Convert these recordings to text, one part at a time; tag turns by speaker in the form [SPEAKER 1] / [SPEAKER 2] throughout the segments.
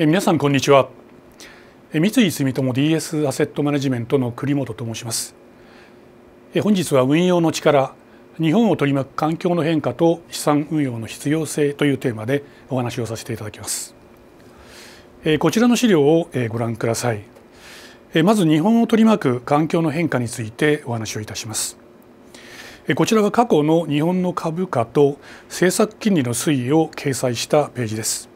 [SPEAKER 1] え皆さんこんにちは三井住友 DS アセットマネジメントの栗本と申します本日は運用の力日本を取り巻く環境の変化と資産運用の必要性というテーマでお話をさせていただきますえこちらの資料をえご覧くださいえまず日本を取り巻く環境の変化についてお話をいたしますこちらは過去の日本の株価と政策金利の推移を掲載したページです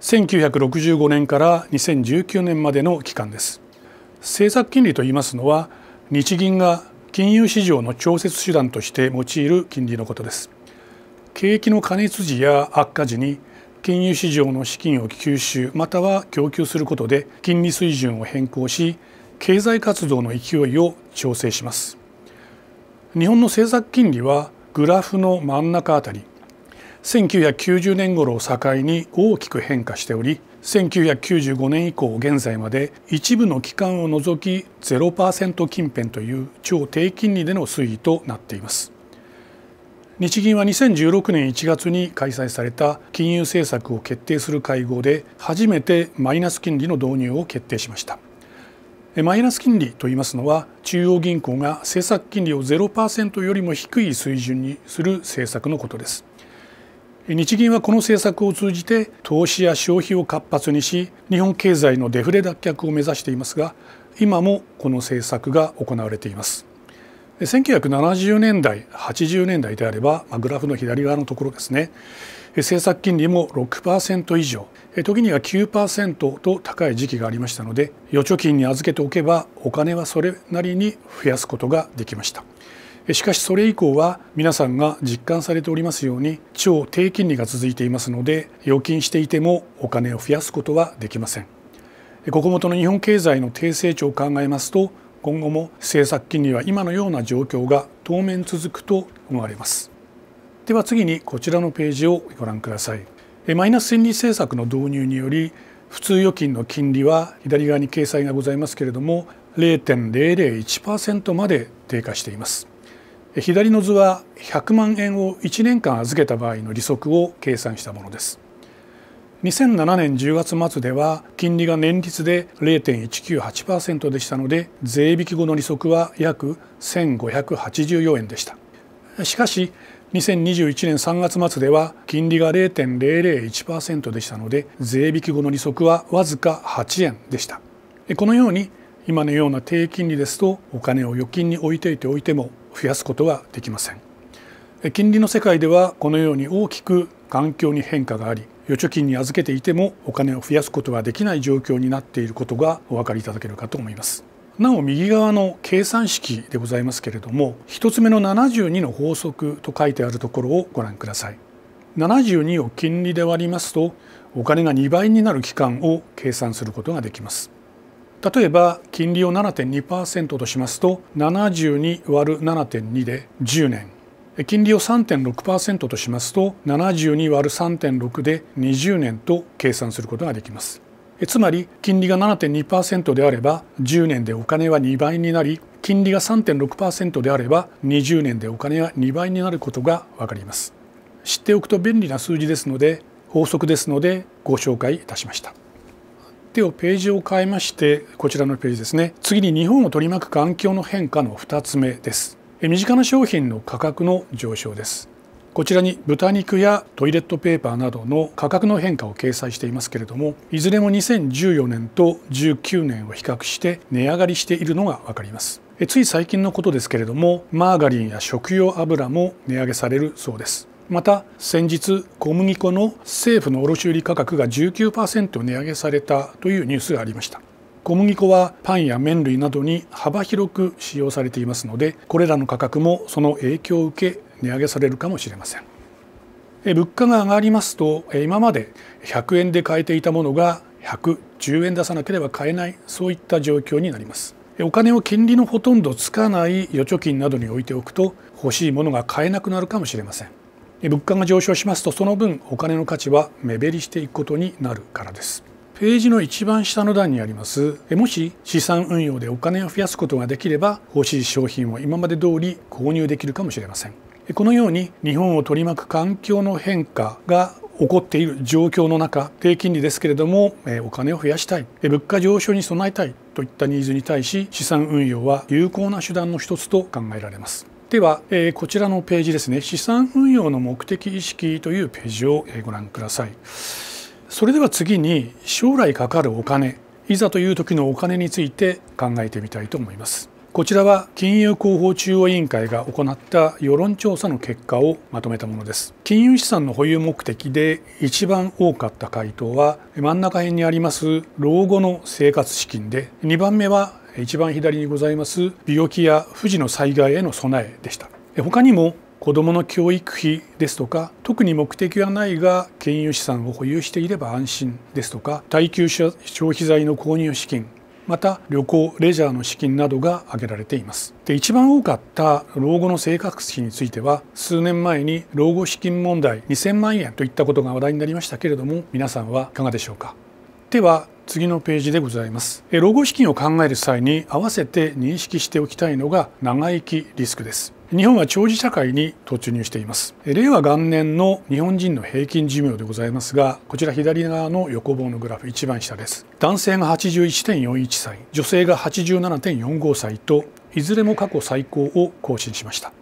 [SPEAKER 1] 1965年から2019年までの期間です政策金利といいますのは日銀が金融市場の調節手段として用いる金利のことです景気の過熱時や悪化時に金融市場の資金を吸収または供給することで金利水準を変更し経済活動の勢いを調整します日本の政策金利はグラフの真ん中あたり1990年頃を境に大きく変化しており1995年以降現在まで一部の期間を除き0%近辺という超低金利での推移となっています。日銀は2016年1月に開催された金融政策を決定する会合で初めてマイナス金利の導入を決定しましたマイナス金利といいますのは中央銀行が政策金利を0%よりも低い水準にする政策のことです日銀はこの政策を通じて投資や消費を活発にし日本経済のデフレ脱却を目指していますが今もこの政策が行われています1970年代80年代であれば、グラフの左側のところですね政策金利も6%以上時には9%と高い時期がありましたので預貯金に預けておけばお金はそれなりに増やすことができましたしかしそれ以降は皆さんが実感されておりますように超低金利が続いていますので預金していてもお金を増やすことはできませんこ国元の日本経済の低成長を考えますと今後も政策金利は今のような状況が当面続くと思われますでは次にこちらのページをご覧くださいマイナス金利政策の導入により普通預金の金利は左側に掲載がございますけれども0.001%まで低下しています左の図は100万円を1年間預けた場合の利息を計算したものです2007年10月末では金利が年率で0.198%でしたので税引き後の利息は約1584円でしたしかし2021年3月末では金利が0.001%でしたので税引き後の利息はわずか8円でしたこのように今のような低金利ですとお金を預金に置いていておいても増やすことはできません金利の世界ではこのように大きく環境に変化があり預貯金に預けていてもお金を増やすことができない状況になっていることがお分かりいただけるかと思いますなお右側の計算式でございますけれども1つ目の72の法則と書いてあるところをご覧ください72を金利で割りますとお金が2倍になる期間を計算することができます例えば金利を7.2%としますと72割る7.2で10年金利を3.6%としますと72割る3.6で20年と計算することができますつまり金利が7.2%であれば10年でお金は2倍になり金利が3.6%であれば20年でお金は2倍になることが分かります知っておくと便利な数字ですので法則ですのでご紹介いたしました。手をページを変えましてこちらのページですね次に日本を取り巻く環境の変化の2つ目です身近な商品の価格の上昇ですこちらに豚肉やトイレットペーパーなどの価格の変化を掲載していますけれどもいずれも2014年と19年を比較して値上がりしているのがわかりますつい最近のことですけれどもマーガリンや食用油も値上げされるそうですまた先日小麦粉の政府の卸売価格が19%値上げされたというニュースがありました小麦粉はパンや麺類などに幅広く使用されていますのでこれらの価格もその影響を受け値上げされるかもしれません物価が上がりますと今まで100円で買えていたものが110円出さなければ買えないそういった状況になりますお金を金利のほとんどつかない預貯金などに置いておくと欲しいものが買えなくなるかもしれません物価が上昇しますとその分お金の価値は目減りしていくことになるからですページの一番下の段にありますもし資産運用でお金を増やすことができれば欲しい商品を今まで通り購入できるかもしれませんこのように日本を取り巻く環境の変化が起こっている状況の中低金利ですけれどもお金を増やしたい物価上昇に備えたいといったニーズに対し資産運用は有効な手段の一つと考えられますでは、えー、こちらのページですね資産運用の目的意識というページをご覧くださいそれでは次に将来かかるお金いざという時のお金について考えてみたいと思いますこちらは金融広報中央委員会が行った世論調査の結果をまとめたものです金融資産の保有目的で一番多かった回答は真ん中辺にあります老後の生活資金で2番目は一番左にございます病気や不治の災害への備えでした他にも子どもの教育費ですとか特に目的はないが金融資産を保有していれば安心ですとか耐久消費財の購入資金また旅行レジャーの資金などが挙げられていますで一番多かった老後の生活費については数年前に老後資金問題2000万円といったことが話題になりましたけれども皆さんはいかがでしょうかでは次のページでございます老後資金を考える際に合わせて認識しておきたいのが長生きリスクです日本は長寿社会に突入しています令和元年の日本人の平均寿命でございますがこちら左側の横棒のグラフ一番下です男性が81.41歳女性が87.45歳といずれも過去最高を更新しました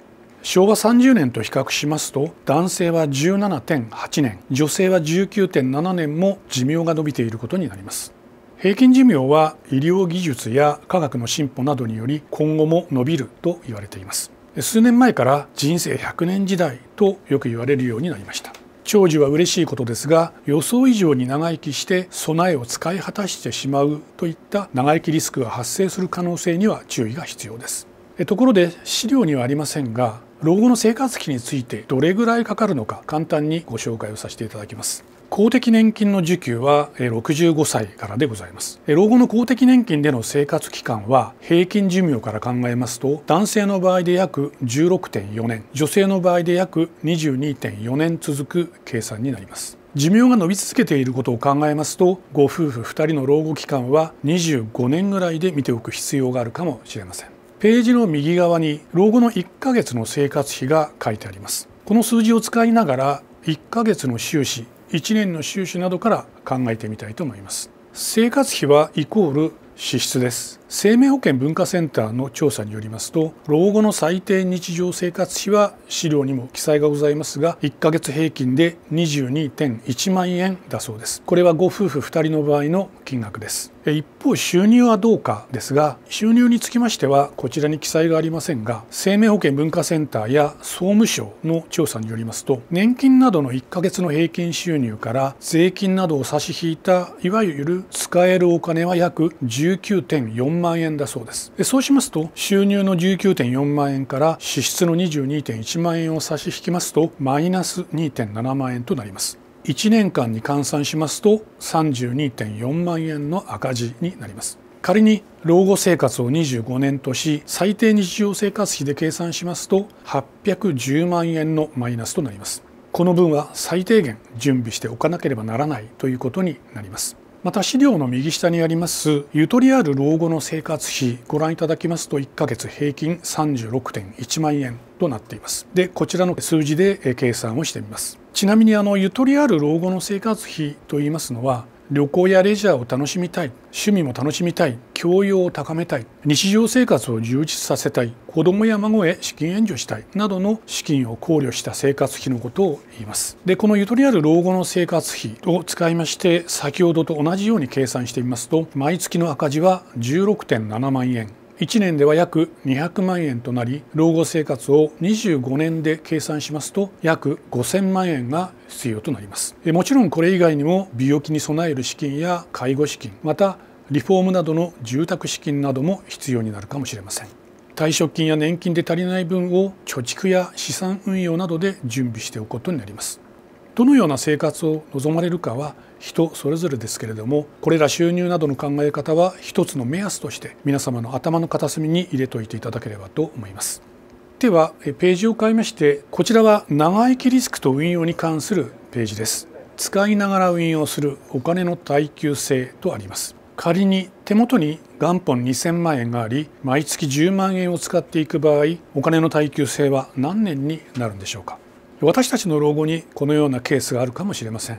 [SPEAKER 1] 昭和30年と比較しますと男性は17.8年女性は19.7年も寿命が伸びていることになります平均寿命は医療技術や科学の進歩などにより今後も伸びると言われています数年前から人生100年時代とよく言われるようになりました長寿は嬉しいことですが予想以上に長生きして備えを使い果たしてしまうといった長生きリスクが発生する可能性には注意が必要ですところで資料にはありませんが老後の生活費についてどれぐらいかかるのか簡単にご紹介をさせていただきます公的年金の受給は65歳からでございます老後の公的年金での生活期間は平均寿命から考えますと男性の場合で約16.4年女性の場合で約22.4年続く計算になります寿命が伸び続けていることを考えますとご夫婦2人の老後期間は25年ぐらいで見ておく必要があるかもしれませんページの右側に老後の1ヶ月の生活費が書いてありますこの数字を使いながら1ヶ月の収支1年の収支などから考えてみたいと思います生活費はイコール支出です生命保険文化センターの調査によりますと老後の最低日常生活費は資料にも記載がございますが1ヶ月平均で22.1万円だそうですこれはご夫婦2人の場合の金額です一方収入はどうかですが収入につきましてはこちらに記載がありませんが生命保険文化センターや総務省の調査によりますと年金などの1ヶ月の平均収入から税金などを差し引いたいわゆる使えるお金は約19.4万円だそうですそうしますと収入の19.4万円から支出の22.1万円を差し引きますとマイナス2.7万円となります1年間に換算しますと32.4万円の赤字になります仮に老後生活を25年とし最低日常生活費で計算しますと810万円のマイナスとなりますこの分は最低限準備しておかなければならないということになりますまた資料の右下にありますゆとりある老後の生活費ご覧いただきますと1ヶ月平均36.1万円となっていますでこちらの数字で計算をしてみますちなみにあのゆとりある老後の生活費といいますのは旅行やレジャーを楽しみたい趣味も楽しみたい教養を高めたい日常生活を充実させたい子供や孫へ資金援助したいなどの資金を考慮した生活費のことを言いますでこのゆとりある老後の生活費を使いまして先ほどと同じように計算してみますと毎月の赤字は16.7万円1年では約200万円となり老後生活を25年で計算しますと約5000万円が必要となりますもちろんこれ以外にも美容気に備える資金や介護資金またリフォームなどの住宅資金なども必要になるかもしれません退職金や年金で足りない分を貯蓄や資産運用などで準備しておくことになりますどのような生活を望まれるかは人それぞれですけれどもこれら収入などの考え方は一つの目安として皆様の頭の片隅に入れといていただければと思います。ではページを変えましてこちらは長生きリスクと運用に関するページです。使いながら運用するお金の耐久性とあります。仮に手元に元本2000万円があり毎月10万円を使っていく場合お金の耐久性は何年になるんでしょうか私たちの老後にこのようなケースがあるかもしれません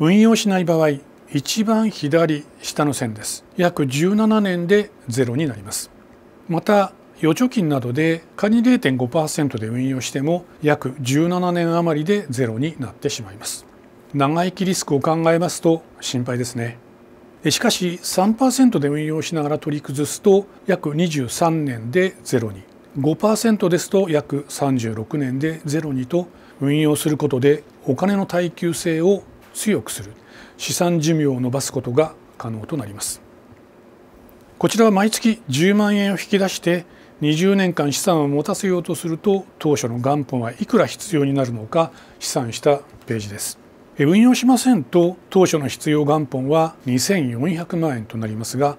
[SPEAKER 1] 運用しない場合一番左下の線です約17年でゼロになりますまた預貯金などで仮に0.5%で運用しても約17年余りでゼロになってしまいます長生きリスクを考えますと心配ですねしかし3%で運用しながら取り崩すと約23年でゼロに5%ですと約36年でゼロにと運用することでお金の耐久性を強くする資産寿命を延ばすことが可能となりますこちらは毎月10万円を引き出して20年間資産を持たせようとすると当初の元本はいくら必要になるのか試算したページです運用しませんと当初の必要元本は2400万円となりますが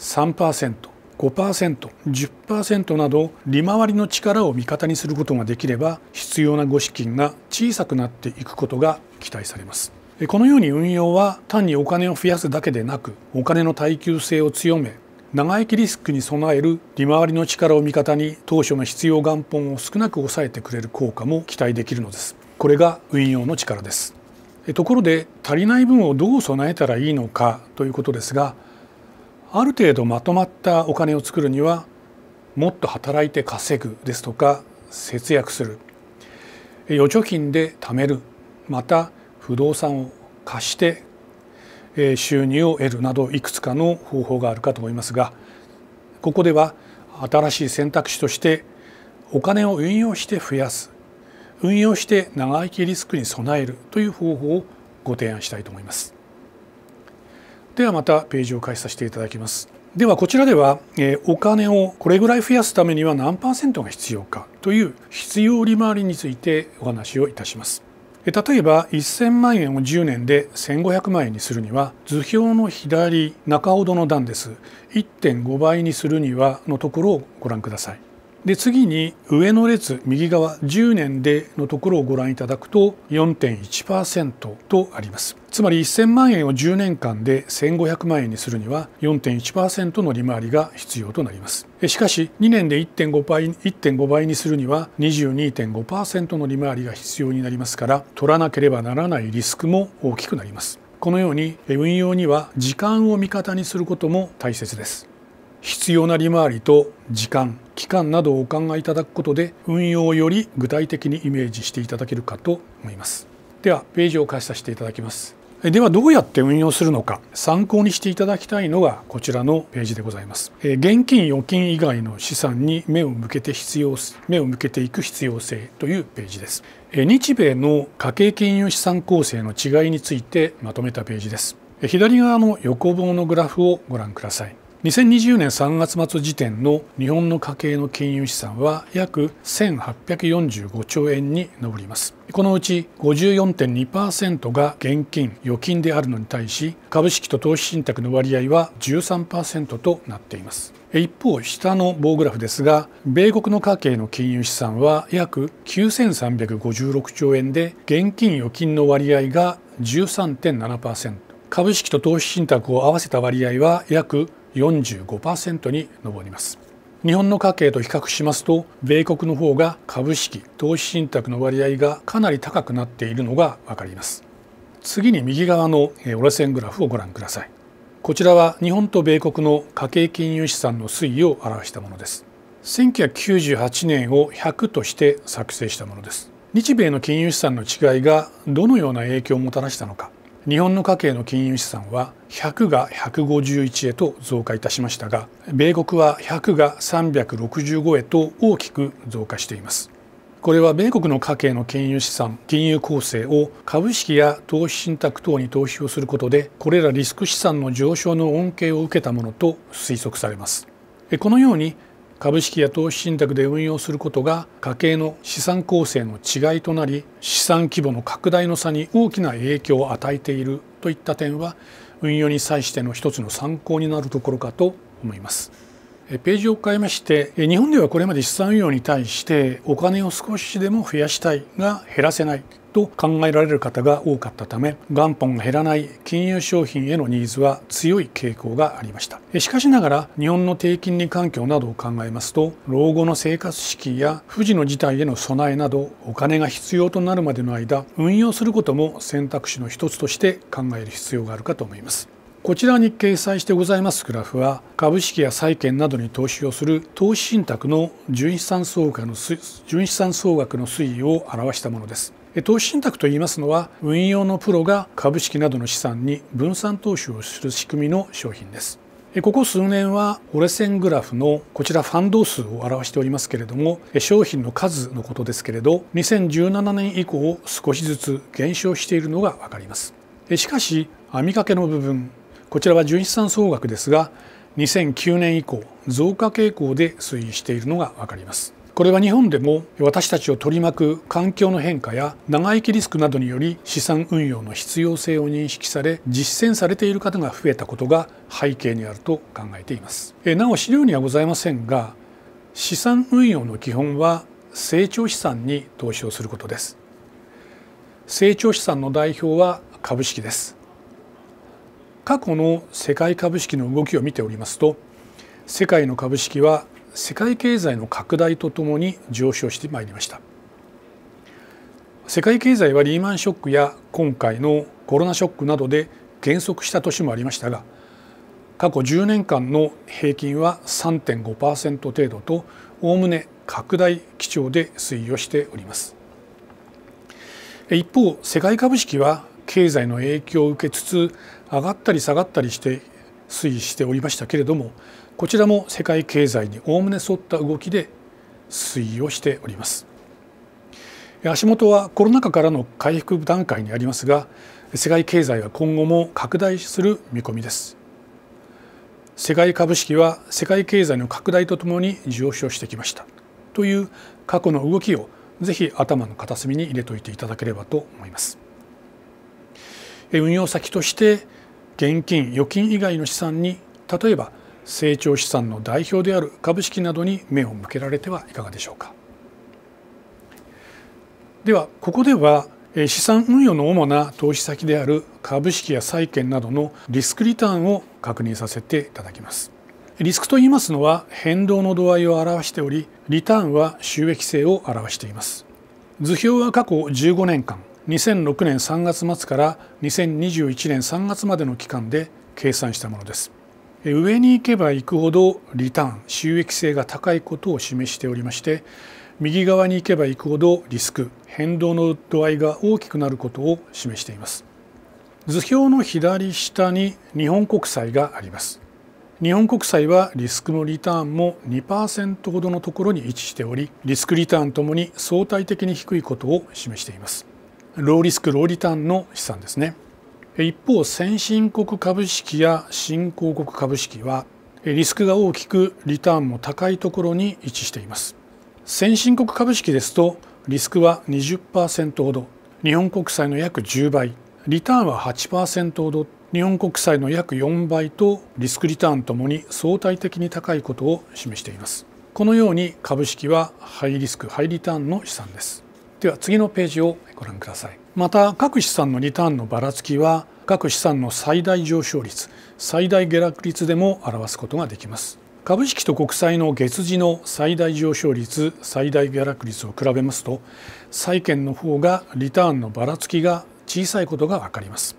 [SPEAKER 1] 3% 5%、10%など利回りの力を味方にすることができれば必要なご資金が小さくなっていくことが期待されます。このように運用は単にお金を増やすだけでなくお金の耐久性を強め長生きリスクに備える利回りの力を味方に当初の必要元本を少なく抑えてくれる効果も期待できるのです。これが運用の力です。ところで足りない分をどう備えたらいいのかということですがある程度まとまったお金を作るにはもっと働いて稼ぐですとか節約する預貯金で貯めるまた不動産を貸して収入を得るなどいくつかの方法があるかと思いますがここでは新しい選択肢としてお金を運用して増やす運用して長生きリスクに備えるという方法をご提案したいと思います。ではまたページを開始させていただきます。ではこちらでは、お金をこれぐらい増やすためには何パーセントが必要かという必要利回りについてお話をいたします。例えば1000万円を10年で1500万円にするには図表の左中ほどの段です1.5倍にするにはのところをご覧ください。で次に上の列右側10年でのところをご覧いただくと4.1%とありますつまり1000万円を10年間で1500万円にするには4.1%の利回りが必要となりますしかし2年で1.5倍 ,1.5 倍にするには22.5%の利回りが必要になりますから取らなければならないリスクも大きくなりますこのように運用には時間を味方にすることも大切です必要な利回りと時間期間などをお考えいただくことで運用をより具体的にイメージしていただけるかと思いますではページを貸しさせていただきますではどうやって運用するのか参考にしていただきたいのがこちらのページでございます現金預金以外の資産に目を向けて必要目を向けていく必要性というページです日米の家計金融資産構成の違いについてまとめたページです左側の横棒のグラフをご覧ください2020年3月末時点の日本の家計の金融資産は約1845兆円に上りますこのうち54.2%が現金預金であるのに対し株式と投資信託の割合は13%となっています一方下の棒グラフですが米国の家計の金融資産は約9356兆円で現金預金の割合が13.7%株式と投資信託を合わせた割合は約45%に上ります日本の家計と比較しますと米国の方が株式投資信託の割合がかなり高くなっているのが分かります次に右側の折れ線グラフをご覧くださいこちらは日本と米国の家計金融資産の推移を表したものです1998年を100として作成したものです日米の金融資産の違いがどのような影響をもたらしたのか日本の家計の金融資産は100が151へと増加いたしましたが米国は100が365へと大きく増加していますこれは米国の家計の金融資産金融構成を株式や投資信託等に投資をすることでこれらリスク資産の上昇の恩恵を受けたものと推測されますこのように株式や投資信託で運用することが家計の資産構成の違いとなり資産規模の拡大の差に大きな影響を与えているといった点は運用に際しての一つの参考になるところかと思います。ページを変えまして日本ではこれまで資産運用に対してお金を少しでも増やしたいが減らせないと考えられる方が多かったため元本が減らない金融商品へのニーズは強い傾向がありましたしかしながら日本の低金利環境などを考えますと老後の生活資金や不時の事態への備えなどお金が必要となるまでの間運用することも選択肢の一つとして考える必要があるかと思いますこちらに掲載してございますグラフは株式や債券などに投資をする投資信託の純資産総額の推移を表したものです投資信託といいますのは運用のプロが株式などの資産に分散投資をする仕組みの商品ですここ数年は折れ線グラフのこちらファンド数を表しておりますけれども商品の数のことですけれど2017年以降少しずつ減少しているのが分かりますしかし網掛けの部分こちらは純資産総額ですが2009年以降増加傾向で推移しているのが分かりますこれは日本でも私たちを取り巻く環境の変化や長生きリスクなどにより資産運用の必要性を認識され実践されている方が増えたことが背景にあると考えていますなお資料にはございませんが資産運用の基本は成長資産に投資をすることです成長資産の代表は株式です過去の世界株式の動きを見ておりますと世界の株式は世界経済の拡大とともに上昇してまいりました世界経済はリーマンショックや今回のコロナショックなどで減速した年もありましたが過去10年間の平均は3.5%程度とおおむね拡大基調で推移をしております一方世界株式は経済の影響を受けつつ上がったり下がったりして推移しておりましたけれどもこちらも世界経済におおむね沿った動きで推移をしております足元はコロナ禍からの回復段階にありますが世界経済は今後も拡大する見込みです世界株式は世界経済の拡大とともに上昇してきましたという過去の動きをぜひ頭の片隅に入れといていただければと思います運用先として現金預金以外の資産に例えば成長資産の代表である株式などに目を向けられてはいかがでしょうか。ではここでは資産運用の主な投資先である株式や債券などのリスクリターンを確認させていただきます。リスクと言いますのは変動の度合いを表しておりリターンは収益性を表しています図表は過去15年間2006年3月末から2021年3月までの期間で計算したものです上に行けば行くほどリターン収益性が高いことを示しておりまして右側に行けば行くほどリスク変動の度合いが大きくなることを示しています図表の左下に日本国債があります日本国債はリスクもリターンも2%ほどのところに位置しておりリスクリターンともに相対的に低いことを示していますローリスクローリターンの資産ですね一方先進国株式や新興国株式はリスクが大きくリターンも高いところに位置しています先進国株式ですとリスクは20%ほど日本国債の約10倍リターンは8%ほど日本国債の約4倍とリスクリターンともに相対的に高いことを示していますこのように株式はハイリスクハイリターンの資産ですでは次のページをご覧くださいまた各資産のリターンのばらつきは各資産の最大上昇率最大下落率でも表すことができます株式と国債の月次の最大上昇率最大下落率を比べますと債券の方がリターンのばらつきが小さいことが分かります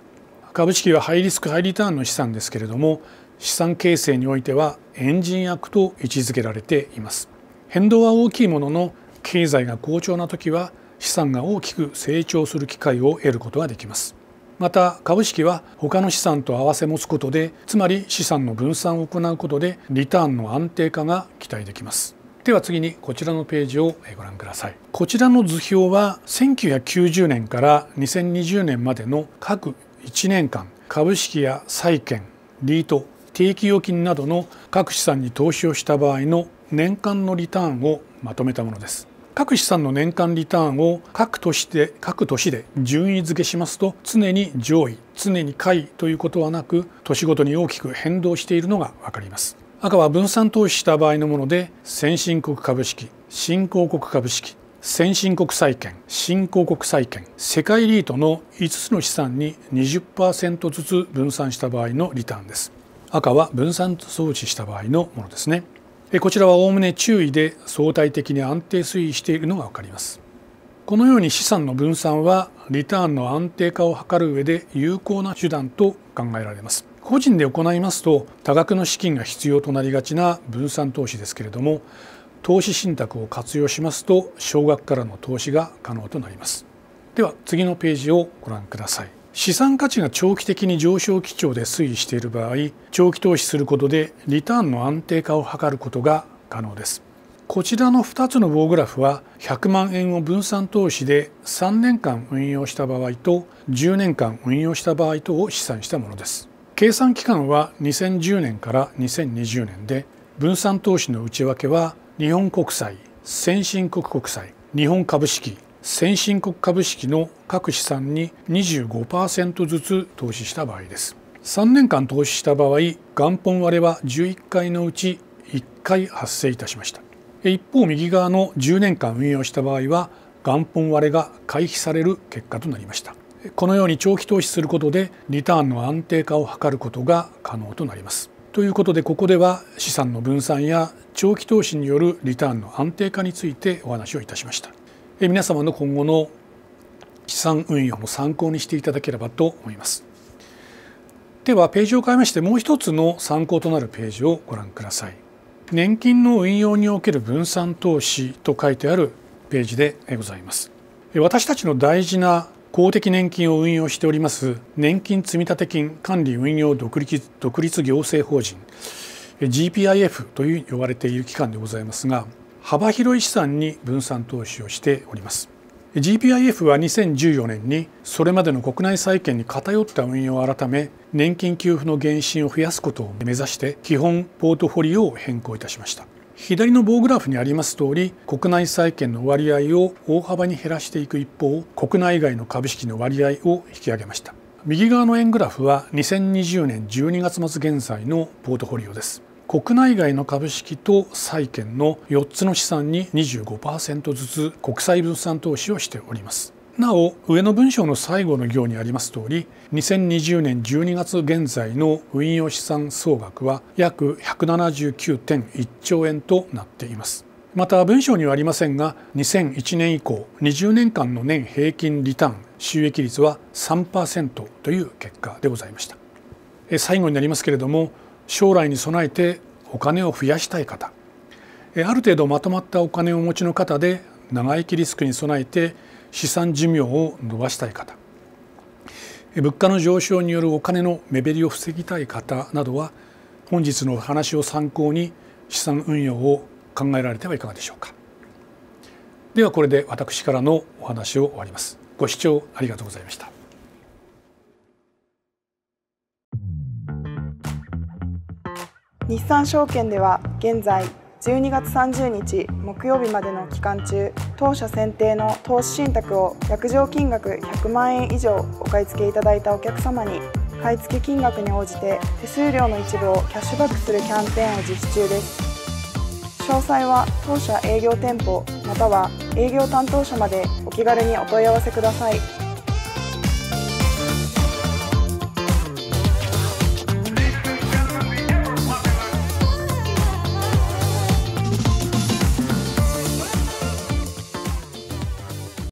[SPEAKER 1] 株式はハイリスクハイリターンの資産ですけれども資産形成においてはエンジン役と位置づけられています変動は大きいものの経済が好調な時は資産が大きく成長する機会を得ることができますまた株式は他の資産と合わせ持つことでつまり資産の分散を行うことでリターンの安定化が期待できますでは次にこちらのページをご覧くださいこちらの図表は1990年から2020年までの各1年間株式や債券リート定期預金などの各資産に投資をした場合の年間のリターンをまとめたものです各資産の年間リターンを各都市で各都市で順位付けしますと常に上位常に下位ということはなく年ごとに大きく変動しているのが分かります赤は分散投資した場合のもので先進国株式新興国株式先進国債券新興国債券世界リートの5つの資産に20%ずつ分散した場合のリターンです赤は分散投資した場合のものですねこちらはおおむね注意で相対的に安定推移しているのが分かります。このように資産の分散はリターンの安定化を図る上で有効な手段と考えられます個人で行いますと多額の資金が必要となりがちな分散投資ですけれども投資信託を活用しますと少額からの投資が可能となりますでは次のページをご覧ください資産価値が長期的に上昇基調で推移している場合長期投資することでリターンの安定化を図ることが可能ですこちらの2つの棒グラフは100万円を分散投資で3年間運用した場合と10年間運用した場合等を試算したものです計算期間は2010年から2020年で分散投資の内訳は日本国債先進国国債日本株式先進国株式の各資産に25%ずつ投資した場合です3年間投資した場合元本割れは11回のうち1回発生いたしました一方右側の10年間運用した場合は元本割れが回避される結果となりましたこのように長期投資することでリターンの安定化を図ることが可能となりますということでここでは資産の分散や長期投資によるリターンの安定化についてお話をいたしました皆様の今後の資産運用も参考にしていただければと思いますではページを変えましてもう一つの参考となるページをご覧ください年金の運用における分散投資と書いてあるページでございます私たちの大事な公的年金を運用しております年金積立金管理運用独立独立行政法人 GPIF という呼ばれている機関でございますが幅広い資産に分散投資をしております GPIF は2014年にそれまでの国内債券に偏った運用を改め年金給付の減薪を増やすことを目指して基本ポートフォリオを変更いたしました左の棒グラフにあります通り国内債券の割合を大幅に減らしていく一方国内外の株式の割合を引き上げました右側の円グラフは2020年12月末現在のポートフォリオです国内外の株式と債券の4つの資産に25%ずつ国際物産投資をしておりますなお上の文章の最後の行にあります通り2020年12月現在の運用資産総額は約179.1兆円となっていますまた文章にはありませんが2001年以降20年間の年平均リターン収益率は3%という結果でございました最後になりますけれども将来に備えてお金を増やしたい方ある程度まとまったお金をお持ちの方で長生きリスクに備えて資産寿命を伸ばしたい方物価の上昇によるお金の目減りを防ぎたい方などは本日の話を参考に資産運用を考えられてはいかがでしょうかではこれで私からのお話を終わりますご視聴ありがとうございました日産証券では現在12月30日木曜日までの期間中当社選定の投資信託を約定金額100万円以上お買い付けいただいたお客様に買い付け金額に応じて手数料の一部をキャッシュバックするキャンペーンを実施中です詳細は当社営業店舗または営業担当者までお気軽にお問い合わせください。